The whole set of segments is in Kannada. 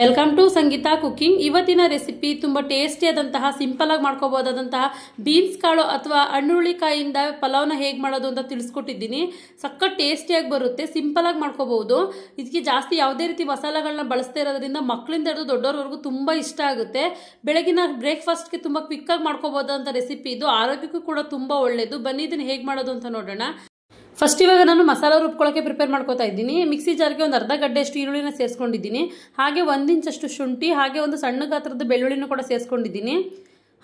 ವೆಲ್ಕಮ್ ಟು ಸಂಗೀತಾ ಕುಕ್ಕಿಂಗ್ ಇವತ್ತಿನ ರೆಸಿಪಿ ತುಂಬ ಟೇಸ್ಟಿಯಾದಂತಹ ಸಿಂಪಲಾಗಿ ಮಾಡ್ಕೋಬೋದಾದಂತಹ ಬೀನ್ಸ್ ಕಾಳು ಅಥವಾ ಹಣ್ಣುರುಳಿಕಾಯಿಂದ ಪಲಾವ್ನ ಹೇಗೆ ಮಾಡೋದು ಅಂತ ತಿಳಿಸ್ಕೊಟ್ಟಿದ್ದೀನಿ ಸಕ್ಕ ಟೇಸ್ಟಿಯಾಗಿ ಬರುತ್ತೆ ಆಗಿ ಮಾಡ್ಕೋಬಹುದು ಇದಕ್ಕೆ ಜಾಸ್ತಿ ಯಾವುದೇ ರೀತಿ ಮಸಾಲೆಗಳನ್ನ ಬಳಸ್ತಾ ಇರೋದ್ರಿಂದ ಮಕ್ಕಳಿಂದ ಹಿಡಿದು ದೊಡ್ಡವ್ರವರೆಗೂ ತುಂಬ ಇಷ್ಟ ಆಗುತ್ತೆ ಬೆಳಗಿನ ಬ್ರೇಕ್ಫಾಸ್ಟ್ಗೆ ತುಂಬ ಕ್ವಿಕ್ಕಾಗಿ ಮಾಡ್ಕೋಬೋದಂಥ ರೆಸಿಪಿ ಇದು ಆರೋಗ್ಯಕ್ಕೂ ಕೂಡ ತುಂಬ ಒಳ್ಳೆಯದು ಬನ್ನಿ ಇದನ್ನು ಹೇಗೆ ಮಾಡೋದು ಅಂತ ನೋಡೋಣ ಫಸ್ಟ್ ಇವಾಗ ನಾನು ಮಸಾಲ ರುಬ್ಕೊಳ್ಳೋಕೆ ಪ್ರಿಪೇರ್ ಮಾಡ್ಕೊತಾ ಇದ್ದೀನಿ ಮಿಕ್ಸಿ ಜಾರ್ಗೆ ಒಂದು ಅರ್ಧ ಗಡ್ಡೆಯಷ್ಟು ಈರುಳ್ಳಿನ ಸೇರಿಸ್ಕೊಂಡಿದ್ದೀನಿ ಹಾಗೆ ಒಂದು ಇಂಚಷ್ಟು ಶುಂಠಿ ಹಾಗೆ ಒಂದು ಸಣ್ಣ ಗಾತ್ರದ ಬೆಳ್ಳುಳ್ಳಿನ ಕೂಡ ಸೇರಿಸ್ಕೊಂಡಿದ್ದೀನಿ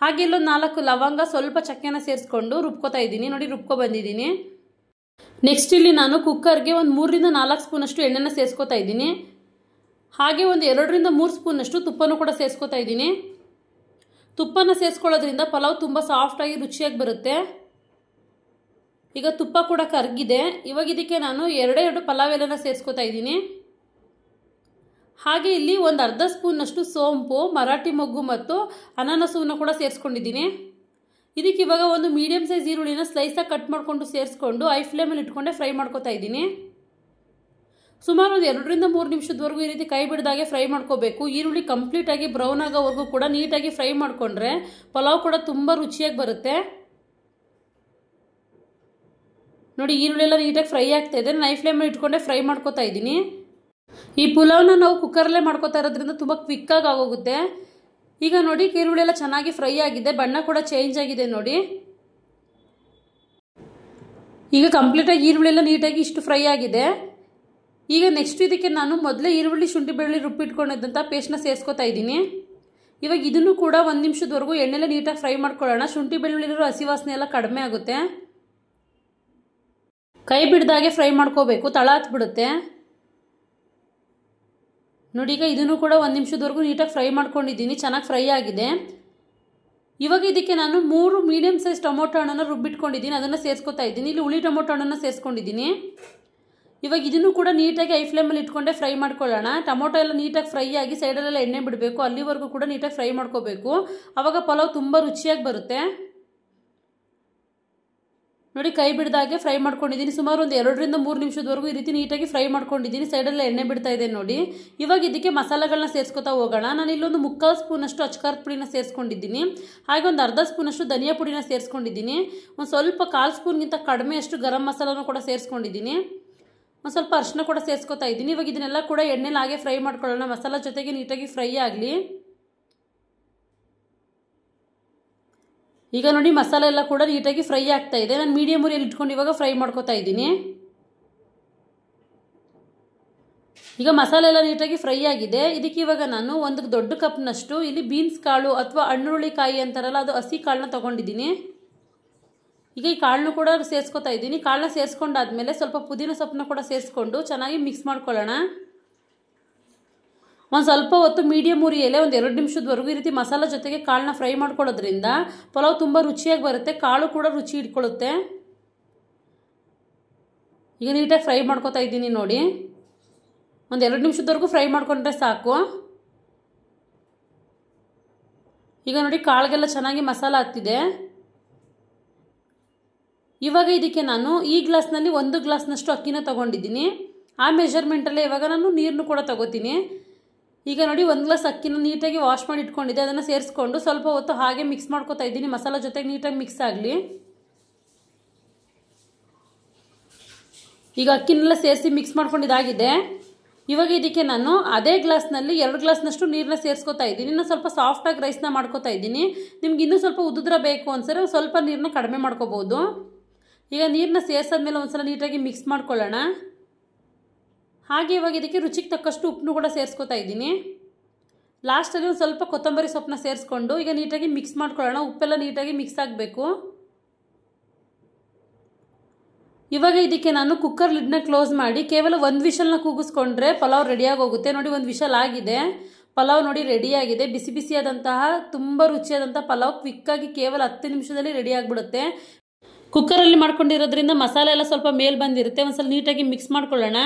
ಹಾಗೆ ಇಲ್ಲೊಂದು ನಾಲ್ಕು ಲವಂಗ ಸ್ವಲ್ಪ ಚಕ್ಕೆನ ಸೇರಿಸ್ಕೊಂಡು ರುಬ್ಕೋತಾ ಇದ್ದೀನಿ ನೋಡಿ ರುಬ್ಕೊ ಬಂದಿದ್ದೀನಿ ನೆಕ್ಸ್ಟ್ ಇಲ್ಲಿ ನಾನು ಕುಕ್ಕರ್ಗೆ ಒಂದು ಮೂರರಿಂದ ನಾಲ್ಕು ಸ್ಪೂನಷ್ಟು ಎಣ್ಣೆನ ಸೇರಿಸ್ಕೋತಾ ಇದ್ದೀನಿ ಹಾಗೆ ಒಂದು ಎರಡರಿಂದ ಮೂರು ಸ್ಪೂನಷ್ಟು ತುಪ್ಪನೂ ಕೂಡ ಸೇರಿಸ್ಕೋತಾ ಇದ್ದೀನಿ ತುಪ್ಪನ ಸೇರಿಸ್ಕೊಳ್ಳೋದ್ರಿಂದ ಪಲಾವ್ ತುಂಬ ಸಾಫ್ಟಾಗಿ ರುಚಿಯಾಗಿ ಬರುತ್ತೆ ಈಗ ತುಪ್ಪ ಕೂಡ ಕರಗಿದೆ ಇವಾಗ ಇದಕ್ಕೆ ನಾನು ಎರಡೇ ಎರಡು ಪಲಾವ್ ಎಲೆನ ಸೇರಿಸ್ಕೊತಾ ಇದ್ದೀನಿ ಹಾಗೆ ಇಲ್ಲಿ ಒಂದು ಅರ್ಧ ಸ್ಪೂನಷ್ಟು ಸೋಂಪು ಮರಾಠಿ ಮೊಗ್ಗು ಮತ್ತು ಅನಾನಸುವನ್ನು ಕೂಡ ಸೇರಿಸ್ಕೊಂಡಿದ್ದೀನಿ ಇದಕ್ಕೆ ಇವಾಗ ಒಂದು ಮೀಡಿಯಮ್ ಸೈಜ್ ಈರುಳ್ಳಿನ ಸ್ಲೈಸಾಗಿ ಕಟ್ ಮಾಡಿಕೊಂಡು ಸೇರಿಸ್ಕೊಂಡು ಐ ಫ್ಲೇಮಲ್ಲಿ ಇಟ್ಕೊಂಡೆ ಫ್ರೈ ಮಾಡ್ಕೋತಾ ಇದ್ದೀನಿ ಸುಮಾರು ಒಂದು ಎರಡರಿಂದ ಮೂರು ನಿಮಿಷದವರೆಗೂ ಈ ರೀತಿ ಕೈ ಬಿಡ್ದಾಗೆ ಫ್ರೈ ಮಾಡ್ಕೋಬೇಕು ಈರುಳ್ಳಿ ಕಂಪ್ಲೀಟಾಗಿ ಬ್ರೌನ್ ಆಗೋವರೆಗೂ ಕೂಡ ನೀಟಾಗಿ ಫ್ರೈ ಮಾಡಿಕೊಂಡ್ರೆ ಪಲಾವ್ ಕೂಡ ತುಂಬ ರುಚಿಯಾಗಿ ಬರುತ್ತೆ ನೋಡಿ ಈರುಳ್ಳಿ ಎಲ್ಲ ನೀಟಾಗಿ ಫ್ರೈ ಆಗ್ತಾ ಇದೆ ನೈಫ್ ಫ್ಲೇಮಲ್ಲಿ ಇಟ್ಕೊಂಡೆ ಫ್ರೈ ಮಾಡ್ಕೋತಾ ಇದ್ದೀನಿ ಈ ಪುಲಾವ್ನ ನಾವು ಕುಕ್ಕರಲ್ಲೇ ಮಾಡ್ಕೋತಾ ಇರೋದ್ರಿಂದ ತುಂಬ ಕ್ವಿಕ್ಕಾಗಿ ಆಗೋಗುತ್ತೆ ಈಗ ನೋಡಿ ಈರುಳ್ಳಿ ಎಲ್ಲ ಚೆನ್ನಾಗಿ ಫ್ರೈ ಆಗಿದೆ ಬಣ್ಣ ಕೂಡ ಚೇಂಜ್ ಆಗಿದೆ ನೋಡಿ ಈಗ ಕಂಪ್ಲೀಟಾಗಿ ಈರುಳ್ಳಿ ಎಲ್ಲ ನೀಟಾಗಿ ಇಷ್ಟು ಫ್ರೈ ಆಗಿದೆ ಈಗ ನೆಕ್ಸ್ಟ್ ಇದಕ್ಕೆ ನಾನು ಮೊದಲೇ ಈರುಳ್ಳಿ ಶುಂಠಿ ಬೆಳ್ಳುಳ್ಳಿ ರುಬ್ಬಿಟ್ಕೊಂಡಿದ್ದಂಥ ಪೇಸ್ಟ್ನ ಸೇರಿಸ್ಕೋತಾ ಇದ್ದೀನಿ ಇವಾಗ ಇದನ್ನು ಕೂಡ ಒಂದು ನಿಮಿಷದವರೆಗೂ ಎಣ್ಣೆಲ್ಲ ನೀಟಾಗಿ ಫ್ರೈ ಮಾಡ್ಕೊಳ್ಳೋಣ ಶುಂಠಿ ಬೆಳ್ಳುಳ್ಳಿರೋ ಹಸಿ ವಾಸನೆ ಎಲ್ಲ ಕಡಿಮೆ ಆಗುತ್ತೆ ಕೈ ಬಿಡ್ದಾಗೆ ಫ್ರೈ ಮಾಡ್ಕೋಬೇಕು ತಳ ಹತ್ಬಿಡುತ್ತೆ ನೋಡಿ ಈಗ ಇದನ್ನು ಕೂಡ ಒಂದು ನಿಮಿಷದವರೆಗೂ ನೀಟಾಗಿ ಫ್ರೈ ಮಾಡ್ಕೊಂಡಿದ್ದೀನಿ ಚೆನ್ನಾಗಿ ಫ್ರೈ ಆಗಿದೆ ಇವಾಗ ಇದಕ್ಕೆ ನಾನು ಮೂರು ಮೀಡಿಯಮ್ ಸೈಜ್ ಟೊಮೊಟೊ ಹಣ್ಣನ್ನು ರುಬ್ಬಿಟ್ಕೊಂಡಿದ್ದೀನಿ ಅದನ್ನು ಸೇರಿಸ್ಕೊತಾ ಇದ್ದೀನಿ ಇಲ್ಲಿ ಹುಳಿ ಟೊಮೊಟೊ ಹಣ್ಣನ್ನು ಸೇರಿಸ್ಕೊಂಡಿದ್ದೀನಿ ಇವಾಗ ಇದನ್ನು ಕೂಡ ನೀಟಾಗಿ ಐ ಫ್ಲೇಮಲ್ಲಿ ಇಟ್ಕೊಂಡೆ ಫ್ರೈ ಮಾಡ್ಕೊಳ್ಳೋಣ ಟೊಮೊಟೊ ಎಲ್ಲ ನೀಟಾಗಿ ಫ್ರೈ ಆಗಿ ಸೈಡಲ್ಲೆಲ್ಲ ಎಣ್ಣೆ ಬಿಡಬೇಕು ಅಲ್ಲಿವರೆಗೂ ಕೂಡ ನೀಟಾಗಿ ಫ್ರೈ ಮಾಡ್ಕೋಬೇಕು ಆವಾಗ ಪಲಾವ್ ತುಂಬ ರುಚಿಯಾಗಿ ಬರುತ್ತೆ ನೋಡಿ ಕೈ ಬಿಡ್ದಾಗೆ ಫ್ರೈ ಮಾಡ್ಕೊಂಡಿದ್ದೀನಿ ಸುಮಾರು ಒಂದು ಎರಡರಿಂದ ಮೂರು ನಿಮಿಷದವರೆಗೂ ಈ ರೀತಿ ನೀಟಾಗಿ ಫ್ರೈ ಮಾಡ್ಕೊಂಡಿದ್ದೀನಿ ಸೈಡಲ್ಲಿ ಎಣ್ಣೆ ಬಿಡ್ತಾ ಇದೆ ನೋಡಿ ಇವಾಗ ಇದಕ್ಕೆ ಮಸಾಲೆಗಳನ್ನ ಸೇರಿಸ್ಕೊತಾ ಹೋಗೋಣ ನಾನು ಇಲ್ಲೊಂದು ಮುಕ್ಕಾಲು ಸ್ಪೂನಷ್ಟು ಅಚ್ಕಾರದ ಪುಡಿನ ಸೇರಿಸ್ಕೊಂಡಿದ್ದೀನಿ ಹಾಗೆ ಒಂದು ಅರ್ಧ ಸ್ಪೂನಷ್ಟು ಧನಿಯಾ ಪುಡಿನ ಸೇರಿಸ್ಕೊಂಡಿದ್ದೀನಿ ಒಂದು ಸ್ವಲ್ಪ ಕಾಲು ಸ್ಪೂನ್ಗಿಂತ ಅಷ್ಟು ಗರಂ ಮಸಾಲನೂ ಕೂಡ ಸೇರಿಸ್ಕೊಂಡಿದ್ದೀನಿ ಒಂದು ಸ್ವಲ್ಪ ಅರ್ಶಿನ ಕೂಡ ಸೇರಿಸ್ಕೊತಾ ಇದ್ದೀನಿ ಇವಾಗ ಇದನ್ನೆಲ್ಲ ಕೂಡ ಎಣ್ಣೆಲಿ ಹಾಗೆ ಫ್ರೈ ಮಾಡ್ಕೊಳ್ಳೋಣ ಮಸಾಲ ಜೊತೆಗೆ ನೀಟಾಗಿ ಫ್ರೈ ಆಗಲಿ ಈಗ ನೋಡಿ ಮಸಾಲೆ ಎಲ್ಲ ಕೂಡ ನೀಟಾಗಿ ಫ್ರೈ ಆಗ್ತಾ ಇದೆ ನಾನು ಮೀಡಿಯಮ್ ಉರಿಯಲ್ಲಿ ಇಟ್ಕೊಂಡು ಇವಾಗ ಫ್ರೈ ಮಾಡ್ಕೋತಾ ಇದ್ದೀನಿ ಈಗ ಮಸಾಲೆ ಎಲ್ಲ ನೀಟಾಗಿ ಫ್ರೈ ಆಗಿದೆ ಇದಕ್ಕೆ ಇವಾಗ ನಾನು ಒಂದು ದೊಡ್ಡ ಕಪ್ನಷ್ಟು ಇಲ್ಲಿ ಬೀನ್ಸ್ ಕಾಳು ಅಥವಾ ಕಾಯಿ ಅಂತಾರಲ್ಲ ಅದು ಹಸಿ ಕಾಳನ್ನ ತೊಗೊಂಡಿದ್ದೀನಿ ಈಗ ಈ ಕಾಳನ್ನು ಕೂಡ ಸೇರಿಸ್ಕೊತಾ ಇದ್ದೀನಿ ಕಾಳನ್ನ ಸೇರಿಸ್ಕೊಂಡಾದ್ಮೇಲೆ ಸ್ವಲ್ಪ ಪುದೀನ ಸೊಪ್ಪನ್ನ ಕೂಡ ಸೇರಿಸ್ಕೊಂಡು ಚೆನ್ನಾಗಿ ಮಿಕ್ಸ್ ಮಾಡ್ಕೊಳ್ಳೋಣ ಒಂದು ಸ್ವಲ್ಪ ಹೊತ್ತು ಮೀಡಿಯಮ್ ಉರಿಯಲ್ಲೇ ಒಂದು ಎರಡು ನಿಮಿಷದವರೆಗೂ ಈ ರೀತಿ ಮಸಾಲ ಜೊತೆಗೆ ಕಾಳನ್ನ ಫ್ರೈ ಮಾಡ್ಕೊಳ್ಳೋದ್ರಿಂದ ಪಲಾವ್ ತುಂಬ ರುಚಿಯಾಗಿ ಬರುತ್ತೆ ಕಾಳು ಕೂಡ ರುಚಿ ಇಟ್ಕೊಳ್ಳುತ್ತೆ ಈಗ ನೀಟಾಗಿ ಫ್ರೈ ಮಾಡ್ಕೊತಾ ಇದ್ದೀನಿ ನೋಡಿ ಒಂದು ಎರಡು ನಿಮಿಷದವರೆಗೂ ಫ್ರೈ ಮಾಡಿಕೊಂಡ್ರೆ ಸಾಕು ಈಗ ನೋಡಿ ಕಾಳಿಗೆಲ್ಲ ಚೆನ್ನಾಗಿ ಮಸಾಲ ಹತ್ತಿದೆ ಇವಾಗ ಇದಕ್ಕೆ ನಾನು ಈ ಗ್ಲಾಸ್ನಲ್ಲಿ ಒಂದು ಗ್ಲಾಸ್ನಷ್ಟು ಅಕ್ಕಿನ ತಗೊಂಡಿದ್ದೀನಿ ಆ ಮೆಷರ್ಮೆಂಟಲ್ಲೇ ಇವಾಗ ನಾನು ನೀರನ್ನು ಕೂಡ ತಗೋತೀನಿ ಈಗ ನೋಡಿ ಒಂದು ಗ್ಲಾಸ್ ಅಕ್ಕಿನ ನೀಟಾಗಿ ವಾಶ್ ಮಾಡಿ ಇಟ್ಕೊಂಡಿದ್ದೆ ಅದನ್ನು ಸೇರಿಸ್ಕೊಂಡು ಸ್ವಲ್ಪ ಹೊತ್ತು ಹಾಗೆ ಮಿಕ್ಸ್ ಮಾಡ್ಕೊತಾ ಇದ್ದೀನಿ ಮಸಾಲ ಜೊತೆಗೆ ನೀಟಾಗಿ ಮಿಕ್ಸ್ ಆಗಲಿ ಈಗ ಅಕ್ಕಿನೆಲ್ಲ ಸೇರಿಸಿ ಮಿಕ್ಸ್ ಮಾಡ್ಕೊಂಡಿದ್ದಾಗಿದೆ ಇವಾಗ ಇದಕ್ಕೆ ನಾನು ಅದೇ ಗ್ಲಾಸ್ನಲ್ಲಿ ಎರಡು ಗ್ಲಾಸ್ನಷ್ಟು ನೀರನ್ನ ಸೇರಿಸ್ಕೊತಾ ಇದ್ದೀನಿ ನಾನು ಸ್ವಲ್ಪ ಸಾಫ್ಟಾಗಿ ರೈಸ್ನ ಮಾಡ್ಕೊತಾ ಇದ್ದೀನಿ ನಿಮ್ಗೆ ಇನ್ನೂ ಸ್ವಲ್ಪ ಉದುದ್ರ ಬೇಕು ಅನ್ಸರೆ ಸ್ವಲ್ಪ ನೀರನ್ನ ಕಡಿಮೆ ಮಾಡ್ಕೋಬೋದು ಈಗ ನೀರನ್ನ ಸೇರಿಸಾದ್ಮೇಲೆ ಒಂದ್ಸಲ ನೀಟಾಗಿ ಮಿಕ್ಸ್ ಮಾಡ್ಕೊಳ್ಳೋಣ ಹಾಗೆ ಇವಾಗ ಇದಕ್ಕೆ ರುಚಿಗೆ ತಕ್ಕಷ್ಟು ಉಪ್ಪನ್ನು ಕೂಡ ಸೇರಿಸ್ಕೊತಾ ಇದ್ದೀನಿ ಲಾಸ್ಟಲ್ಲಿ ಒಂದು ಸ್ವಲ್ಪ ಕೊತ್ತಂಬರಿ ಸೊಪ್ಪನ್ನ ಸೇರಿಸ್ಕೊಂಡು ಈಗ ನೀಟಾಗಿ ಮಿಕ್ಸ್ ಮಾಡ್ಕೊಳ್ಳೋಣ ಉಪ್ಪೆಲ್ಲ ನೀಟಾಗಿ ಮಿಕ್ಸ್ ಆಗಬೇಕು ಇವಾಗ ಇದಕ್ಕೆ ನಾನು ಕುಕ್ಕರ್ ಲಿಡ್ನ ಕ್ಲೋಸ್ ಮಾಡಿ ಕೇವಲ ಒಂದು ವಿಷಲ್ನ ಕೂಗಿಸ್ಕೊಂಡ್ರೆ ಪಲಾವ್ ರೆಡಿಯಾಗಿ ಹೋಗುತ್ತೆ ನೋಡಿ ಒಂದು ವಿಷಲ್ ಆಗಿದೆ ಪಲಾವ್ ನೋಡಿ ರೆಡಿಯಾಗಿದೆ ಬಿಸಿ ಬಿಸಿಯಾದಂತಹ ತುಂಬ ರುಚಿಯಾದಂಥ ಪಲಾವ್ ಕ್ವಿಕ್ಕಾಗಿ ಕೇವಲ ಹತ್ತು ನಿಮಿಷದಲ್ಲಿ ರೆಡಿ ಆಗಿಬಿಡುತ್ತೆ ಕುಕ್ಕರಲ್ಲಿ ಮಾಡ್ಕೊಂಡಿರೋದ್ರಿಂದ ಮಸಾಲೆ ಎಲ್ಲ ಸ್ವಲ್ಪ ಮೇಲೆ ಬಂದಿರುತ್ತೆ ಒಂದು ಸ್ವಲ್ಪ ನೀಟಾಗಿ ಮಿಕ್ಸ್ ಮಾಡ್ಕೊಳ್ಳೋಣ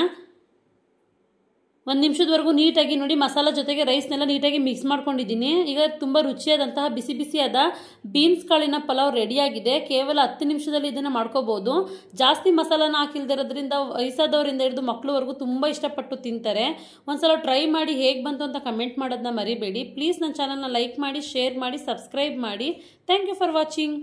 ಒಂದು ನಿಮಿಷದವರೆಗೂ ನೀಟಾಗಿ ನೋಡಿ ಮಸಾಲ ಜೊತೆಗೆ ರೈಸ್ನೆಲ್ಲ ನೀಟಾಗಿ ಮಿಕ್ಸ್ ಮಾಡ್ಕೊಂಡಿದ್ದೀನಿ ಈಗ ತುಂಬ ರುಚಿಯಾದಂತಹ ಬಿಸಿ ಬಿಸಿಯಾದ ಬೀನ್ಸ್ ಕಾಳಿನ ಪಲಾವ್ ರೆಡಿಯಾಗಿದೆ ಕೇವಲ ಹತ್ತು ನಿಮಿಷದಲ್ಲಿ ಇದನ್ನು ಮಾಡ್ಕೋಬೋದು ಜಾಸ್ತಿ ಮಸಾಲಾನ ಹಾಕಿಲ್ದಿರೋದ್ರಿಂದ ವಯಸ್ಸಾದವರಿಂದ ಹಿಡಿದು ಮಕ್ಕಳವರೆಗೂ ತುಂಬ ಇಷ್ಟಪಟ್ಟು ತಿಂತಾರೆ ಸಲ ಟ್ರೈ ಮಾಡಿ ಹೇಗೆ ಬಂತು ಅಂತ ಕಮೆಂಟ್ ಮಾಡೋದನ್ನ ಮರಿಬೇಡಿ ಪ್ಲೀಸ್ ನನ್ನ ಚಾನಲ್ನ ಲೈಕ್ ಮಾಡಿ ಶೇರ್ ಮಾಡಿ ಸಬ್ಸ್ಕ್ರೈಬ್ ಮಾಡಿ ಥ್ಯಾಂಕ್ ಯು ಫಾರ್ ವಾಚಿಂಗ್